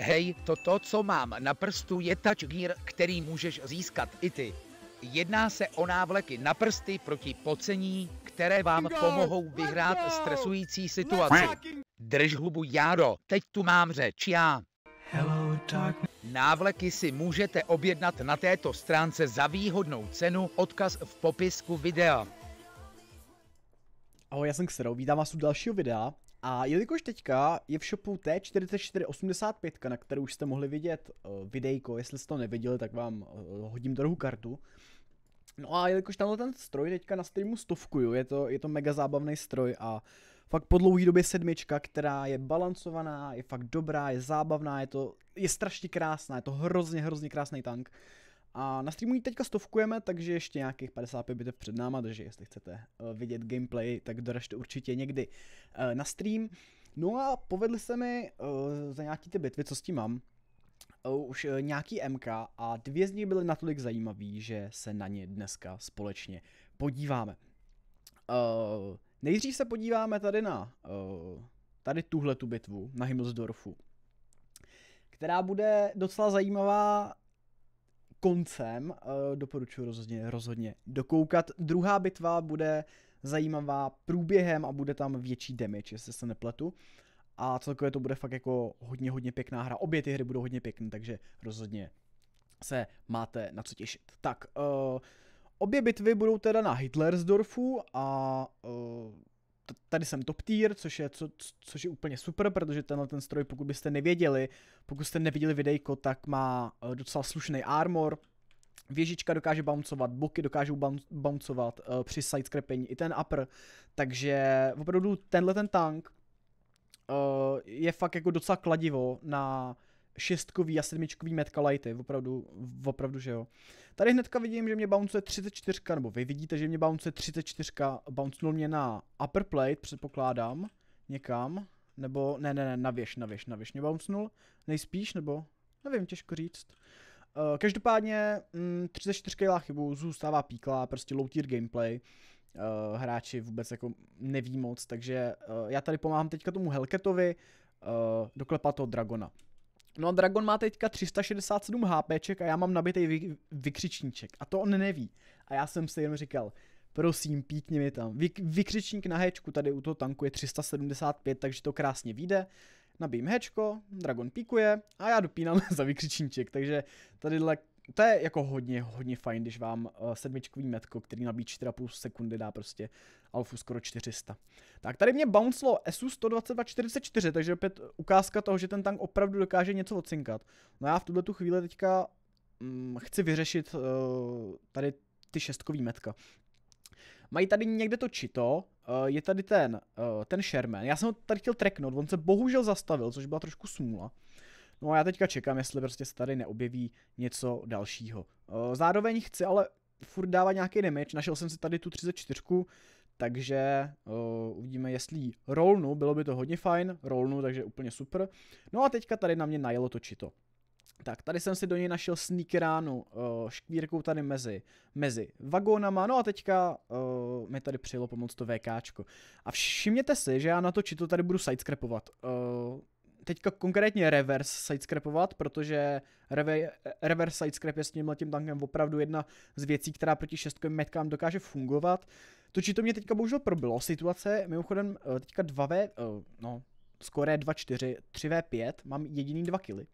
hej, toto, co mám na prstu, je touch gear, který můžeš získat i ty. Jedná se o návleky na prsty proti pocení, které vám pomohou vyhrát stresující situaci. Drž hubu, Járo, teď tu mám řeč já. Hello, Návleky si můžete objednat na této stránce za výhodnou cenu, odkaz v popisku videa. Ahoj, já jsem Xero, vítám vás u dalšího videa. A jelikož teďka je v shopu T4485, na kterou už jste mohli vidět eh, videjko, jestli jste to neviděli, tak vám eh, hodím druhou kartu. No a jelikož tamhle ten stroj teďka na streamu stovkuju, je to, je to mega zábavný stroj a fakt po dlouhý době sedmička, která je balancovaná, je fakt dobrá, je zábavná, je to, je strašně krásná, je to hrozně, hrozně krásný tank. Uh, a na streamu ji teďka stovkujeme, takže ještě nějakých 55 bitev před náma, takže jestli chcete uh, vidět gameplay, tak doražte určitě někdy uh, na stream. No a povedli se mi uh, za nějaký ty bitvy, co s tím mám, uh, už uh, nějaký MK a dvě z nich byly natolik zajímavý, že se na ně dneska společně podíváme. Uh, nejdřív se podíváme tady na uh, tady tuhle tu bitvu na Himmelsdorfu, která bude docela zajímavá koncem. Eh, doporučuji rozhodně, rozhodně dokoukat. Druhá bitva bude zajímavá průběhem a bude tam větší damage, jestli se nepletu. A celkově to bude fakt jako hodně, hodně pěkná hra. Obě ty hry budou hodně pěkné, takže rozhodně se máte na co těšit. Tak, uh, obě bitvy budou teda na Hitlersdorfu a uh, tady jsem top tier, což je, co, což je úplně super, protože tenhle ten stroj, pokud byste nevěděli, pokud jste neviděli videjko, tak má eh, docela slušný armor, Věžička dokáže bouncovat, boky dokážou bouncovat uh, při sidescrapení, i ten upper, takže opravdu tenhle ten tank uh, je fakt jako docela kladivo na šestkový a sedmičkový lighty, opravdu, opravdu, že jo. Tady hnedka vidím, že mě bounce 34, nebo vy vidíte, že mě bounce 34, bouncenul mě na upper plate, předpokládám, někam, nebo, ne, ne, ne, na věž, na věž, na věž mě nul. nejspíš, nebo, nevím, těžko říct. Uh, každopádně, mm, 34 dělá chybu, zůstává píkla, prostě low tier gameplay, uh, hráči vůbec jako neví moc, takže uh, já tady pomáhám teďka tomu Helketovi, uh, doklepat toho Dragona. No a Dragon má teďka 367 HPček a já mám nabitý vy, vykřičníček. A to on neví. A já jsem si jenom říkal, prosím, píkni mi tam. Vy, vykřičník na hečku tady u toho tanku je 375, takže to krásně vyjde. Nabijím hečko, Dragon píkuje a já dopínám za vykřičníček. Takže tadyhle to je jako hodně, hodně fajn, když vám uh, sedmičkový metko, který nabíjí 4,5 sekundy, dá prostě alfu skoro 400. Tak tady mě bouncelo SU 44, takže opět ukázka toho, že ten tank opravdu dokáže něco odcinkat. No já v tuhle tu chvíli teďka mm, chci vyřešit uh, tady ty šestkový metka. Mají tady někde to čito, uh, je tady ten, uh, ten Sherman. Já jsem ho tady chtěl treknout, on se bohužel zastavil, což byla trošku smůla. No a já teďka čekám, jestli prostě se tady neobjeví něco dalšího. Eh, zároveň chci ale furt dávat nějaký damage, našel jsem si tady tu 34, takže eh, uvidíme, jestli rolnu, bylo by to hodně fajn, rolnu, takže úplně super. No a teďka tady na mě najelo to čito. Tak, tady jsem si do něj našel sneak eh, škvírkou tady mezi, mezi vagónama, no a teďka uh, mi tady přijelo pomoc to VKčko. A všimněte si, že já na to čito tady budu sidescrapovat. Uh, teďka konkrétně reverse sidescrapovat, protože reve, reverse sidescrap je s tímhle tím tankem opravdu jedna z věcí, která proti šestkovým metkám dokáže fungovat. To, či to mě teďka bohužel probilo, situace, mimochodem eh, teďka 2v, eh, no, skoré 2-4, 3v5, mám jediný dva kily.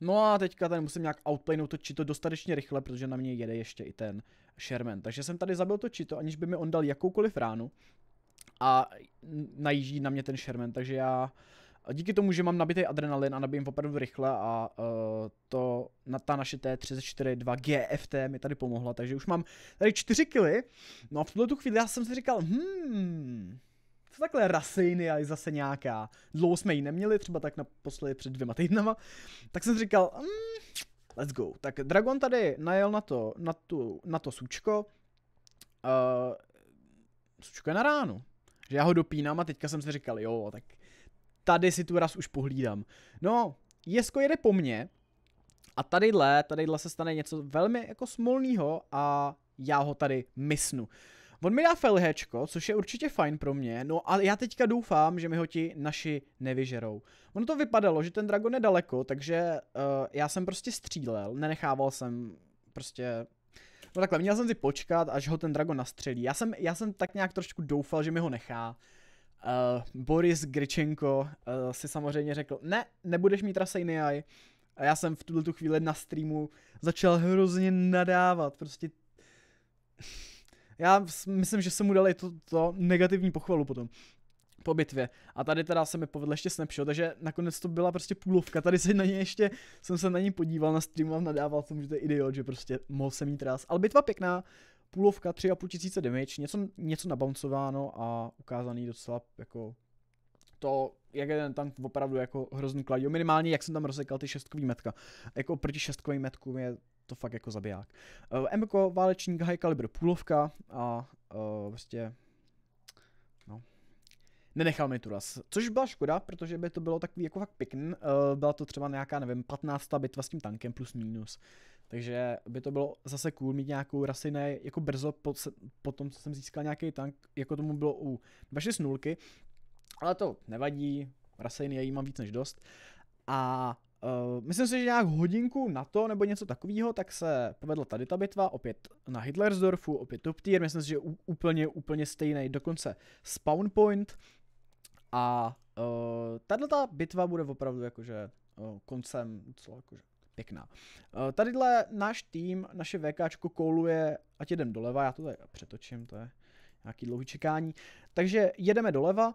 No a teďka tady musím nějak outplaynout to čito dostatečně rychle, protože na mě jede ještě i ten Sherman. Takže jsem tady zabil to čito, aniž by mi on dal jakoukoliv ránu. A najíždí na mě ten Sherman, takže já Díky tomu, že mám nabitý adrenalin a nabijím opravdu rychle a uh, to na ta naše t 2 GFT mi tady pomohla, takže už mám tady 4 kily. No a v tuhle tu chvíli já jsem si říkal, hmm, co takhle rasejny a zase nějaká. Dlouho jsme ji neměli, třeba tak naposledy před dvěma týdnama. Tak jsem si říkal, hmm, let's go. Tak Dragon tady najel na to, na tu, na to sučko. Uh, sučko je na ránu. Že já ho dopínám a teďka jsem si říkal, jo, tak tady si tu raz už pohlídám. No, Jesko jede po mně a tadyhle, tadyhle se stane něco velmi jako smolného a já ho tady misnu. On mi dá felhečko, což je určitě fajn pro mě, no a já teďka doufám, že mi ho ti naši nevyžerou. Ono to vypadalo, že ten dragon je daleko, takže uh, já jsem prostě střílel, nenechával jsem prostě... No takhle, měl jsem si počkat, až ho ten dragon nastřelí. Já jsem, já jsem tak nějak trošku doufal, že mi ho nechá, Uh, Boris Gričenko uh, eh, si samozřejmě řekl, ne, nebudeš mít trasej AI. A já jsem v tuto tu chvíli na streamu začal hrozně nadávat, prostě já myslím, že jsem mu dali to, to negativní pochvalu potom po bitvě. A tady teda se mi povedl ještě snapshot, takže nakonec to byla prostě půlovka. Tady se na ní ještě, jsem se na ní podíval na streamu a nadával tomu, že to je idiot, že prostě mohl jsem mít raz. Ale bitva pěkná, půlovka tři a půl tisíce damage, něco, něco nabouncováno a ukázaný docela jako to, jak je ten tank opravdu jako hrozný kladí. Minimálně, jak jsem tam rozsekal ty šestkový metka. Jako proti šestkovým metkům je to fakt jako zabiják. Uh, eh, MK, válečník, high caliber půlovka a uh, vlastně no. Nenechal mi raz. což byla škoda, protože by to bylo takový jako fakt pěkný. Uh, byla to třeba nějaká, nevím, 15. bitva s tím tankem plus minus. Takže by to bylo zase cool mít nějakou ne jako brzo po, po tom, co jsem získal nějaký tank, jako tomu bylo u nulky, ale to nevadí, Rasy já jí mám víc než dost. A Uh, myslím si, že nějak hodinku na to nebo něco takového, tak se povedla tady ta bitva, opět na Hitlersdorfu, opět top tier, myslím si, že úplně, úplně stejný, dokonce spawn point a uh, eh, tato bitva bude opravdu jakože uh, koncem co, jakože pěkná. Eh, tadyhle náš tým, naše VKčko kouluje, ať jedem doleva, já to tady přetočím, to je nějaký dlouhý čekání. Takže jedeme doleva,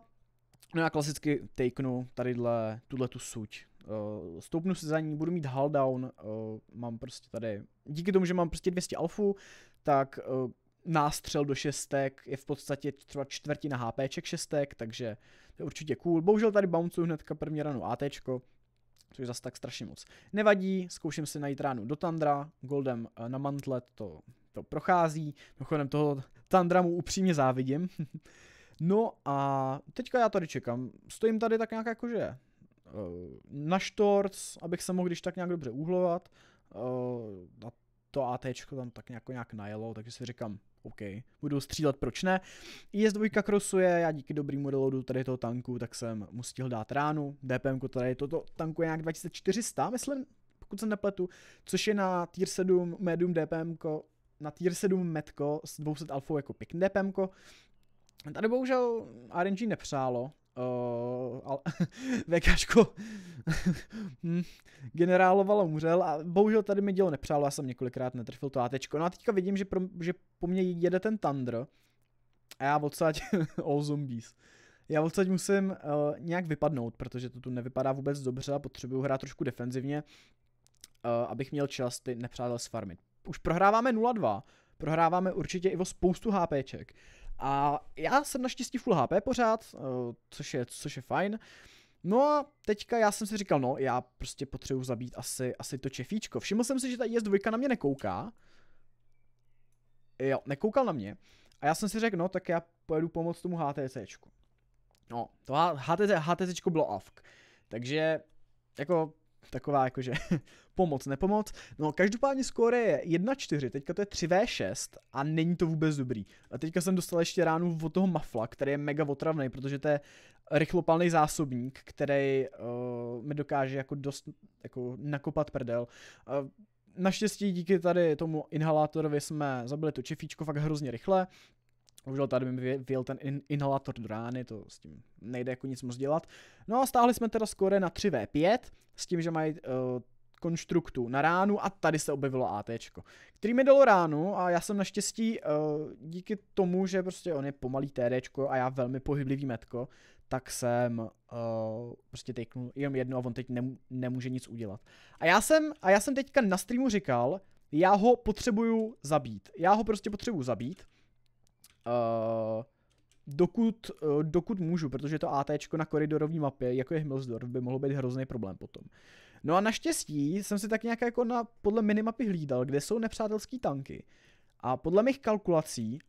no já klasicky takenu tadyhle, tuhle tu suť. Uh, stoupnu si za ní, budu mít hull down, uh, eh, mám prostě tady, díky tomu, že mám prostě 200 alfů, tak uh, nástřel do šestek je v podstatě třeba čtvrtina HPček šestek, takže to je určitě cool. Bohužel tady bouncuju hnedka první ranu ATčko, což zase tak strašně moc nevadí. Zkouším si najít ránu do Tandra, Goldem eh, na mantlet to, to prochází. Mimochodem toho Tandra mu upřímně závidím. no a teďka já tady čekám. Stojím tady tak nějak jakože eh, na štorc, abych se mohl když tak nějak dobře úhlovat. Eh, a to ATčko tam tak nějak, nějak najelo, takže si říkám, OK, budu střílet, proč ne. IS 2 krosuje, já díky dobrýmu reloadu tady toho tanku, tak jsem mu stihl dát ránu. DPM tady toto tanku je nějak 2400, myslím, pokud se nepletu, což je na tier 7 medium DPM, na tier 7 metko s 200 alfou jako pěkný DPM. Tady bohužel RNG nepřálo, Uh, ale VKčko a hm, umřel a bohužel tady mi dělo nepřálo, já jsem několikrát netrfil to ATčko. No a teďka vidím, že, pro, že po mně jede ten Thunder a já odsaď all zombies. Já odsaď musím uh, nějak vypadnout, protože to tu nevypadá vůbec dobře a potřebuju hrát trošku defenzivně, uh, abych měl čas ty nepřátel sfarmit. Už prohráváme 0-2, prohráváme určitě i o spoustu HPček. A já jsem naštěstí Full HP pořád, eh, což je, což je fajn. No a teďka já jsem si říkal, no já prostě potřebuji zabít asi, asi to čefíčko. Všiml jsem si, že ta IS-2 e na mě nekouká. Jo, nekoukal na mě. A já jsem si řekl, no tak já pojedu pomoct tomu HTCčku. No, to HTC, HTCčko bylo AFK. Takže, jako, taková jakože pomoc, nepomoc. No každopádně skóre je 1-4, teďka to je 3v6 a není to vůbec dobrý. A teďka jsem dostal ještě ránu od toho mafla, který je mega otravný, protože to je rychlopalný zásobník, který uh, mi dokáže jako dost jako nakopat prdel. Uh, naštěstí díky tady tomu inhalátorovi jsme zabili to čefíčko fakt hrozně rychle, Bohužel tady mi vyjel ten in- inhalátor do rány, to s tím nejde jako nic moc dělat. No a stáhli jsme teda skore na 3v5, s tím, že mají uh, konstruktu na ránu a tady se objevilo AT, který mi dalo ránu a já jsem naštěstí uh, díky tomu, že prostě on je pomalý TD a já velmi pohyblivý metko, tak jsem uh, prostě tejknul jenom jedno a on teď nem, nemůže nic udělat. A já jsem, a já jsem teďka na streamu říkal, já ho potřebuju zabít. Já ho prostě potřebuju zabít, Uh, dokud, uh, dokud můžu, protože to AT na koridorové mapě, jako je Himmelstdorf, by mohlo být hrozný problém potom. No a naštěstí jsem si tak nějak jako na, podle minimapy hlídal, kde jsou nepřátelské tanky. A podle mých kalkulací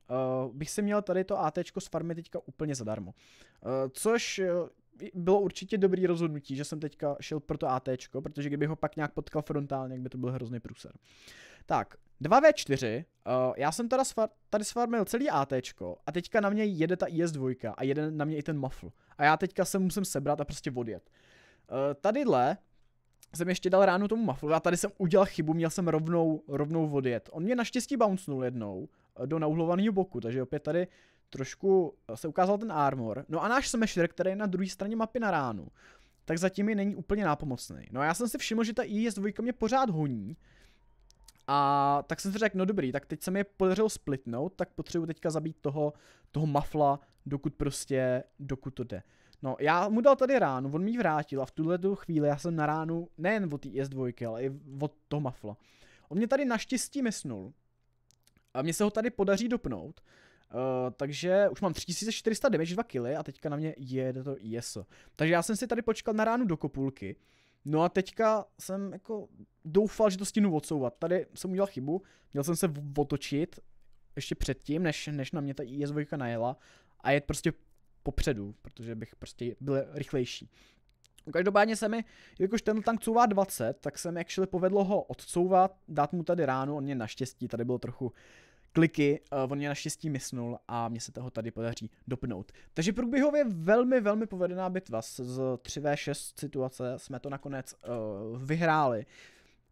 uh, bych si měl tady to AT z farmy teďka úplně zadarmo. Uh, což bylo určitě dobrý rozhodnutí, že jsem teďka šel pro to AT, protože kdybych ho pak nějak potkal frontálně, jak by to byl hrozný průser. Tak, 2v4, uh, eh, já jsem teda sfar, tady sfarmil celý AT a teďka na mě jede ta IS2 a jede na mě i ten mafl. A já teďka se musím sebrat a prostě odjet. Uh, tadyhle jsem ještě dal ránu tomu mufflu a tady jsem udělal chybu, měl jsem rovnou, rovnou odjet. On mě naštěstí bouncnul jednou eh, do nauhlovaného boku, takže opět tady trošku se ukázal ten armor. No a náš smasher, který je na druhé straně mapy na ránu, tak zatím mi není úplně nápomocný. No a já jsem si všiml, že ta IS2 mě pořád honí, a tak jsem si řekl, no dobrý, tak teď se mi je podařilo splitnout, tak potřebuji teďka zabít toho, toho mafla, dokud prostě, dokud to jde. No, já mu dal tady ránu, on mi ji vrátil a v tuhle tu chvíli já jsem na ránu nejen od té S2, ale i od toho mafla. On mě tady naštěstí mysnul. A mně se ho tady podaří dopnout. Uh, takže už mám 3400 damage, 2 kg a teďka na mě jede to ISO. Takže já jsem si tady počkal na ránu do kopulky. No a teďka jsem jako doufal, že to stihnu odsouvat. Tady jsem udělal chybu, měl jsem se otočit ještě předtím, než, než na mě ta IS2 najela a jet prostě popředu, protože bych prostě byl rychlejší. Každopádně se mi, jakož ten tank couvá 20, tak se mi actually povedlo ho odcouvat, dát mu tady ránu, on mě naštěstí tady bylo trochu kliky, uh, on mě naštěstí mysnul a mě se toho tady podaří dopnout. Takže průběhově velmi, velmi povedená bitva. Z 3v6 situace jsme to nakonec uh, vyhráli.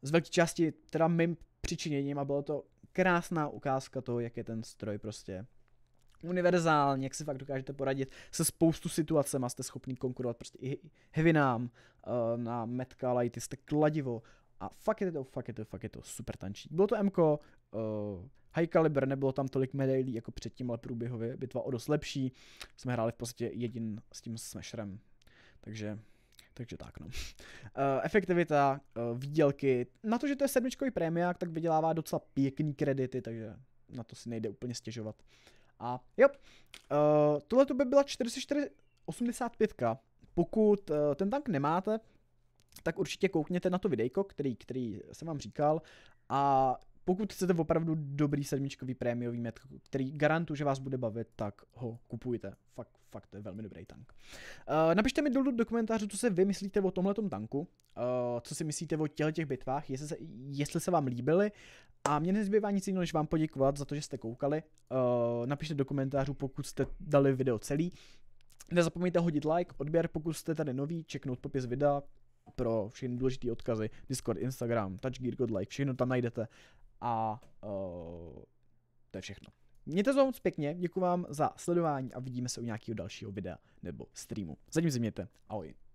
Z velké části teda mým přičiněním a bylo to krásná ukázka toho, jak je ten stroj prostě univerzální, jak si fakt dokážete poradit se spoustu situacema, jste schopný konkurovat prostě i hevinám, uh, na metka, lighty, jste kladivo a fakt je to, fakt je to, fakt je to super tančí. Bylo to MK, uh, High Caliber, nebylo tam tolik medailí jako předtím, ale průběhově bitva o dost lepší. Jsme hráli v podstatě jedin s tím smasherem. Takže takže tak no. Uh, efektivita, uh, výdělky, na to, že to je sedmičkový prémiák, tak vydělává docela pěkný kredity, takže na to si nejde úplně stěžovat. A jo, uh, tohle by byla 4485, pokud uh, ten tank nemáte, tak určitě koukněte na to videjko, který, který jsem vám říkal a pokud chcete opravdu dobrý sedmičkový prémiový met, který garantu, že vás bude bavit, tak ho kupujte. Fakt, fakt to je velmi dobrý tank. Uh, napište mi dolů do komentářů, co se vy myslíte o tomhle tanku, uh, co si myslíte o těle těch bitvách, jestli se, jestli se vám líbily. A mě nezbývá nic jiného, než vám poděkovat za to, že jste koukali. Uh, napište do komentářů, pokud jste dali video celý. Nezapomeňte hodit like, odběr, pokud jste tady nový, čeknout popis videa, pro všechny důležité odkazy, Discord, Instagram, TouchGear, Godlike, všechno tam najdete a uh, to je všechno. Mějte se moc pěkně, děkuji vám za sledování a vidíme se u nějakého dalšího videa nebo streamu. Zatím se mějte, ahoj.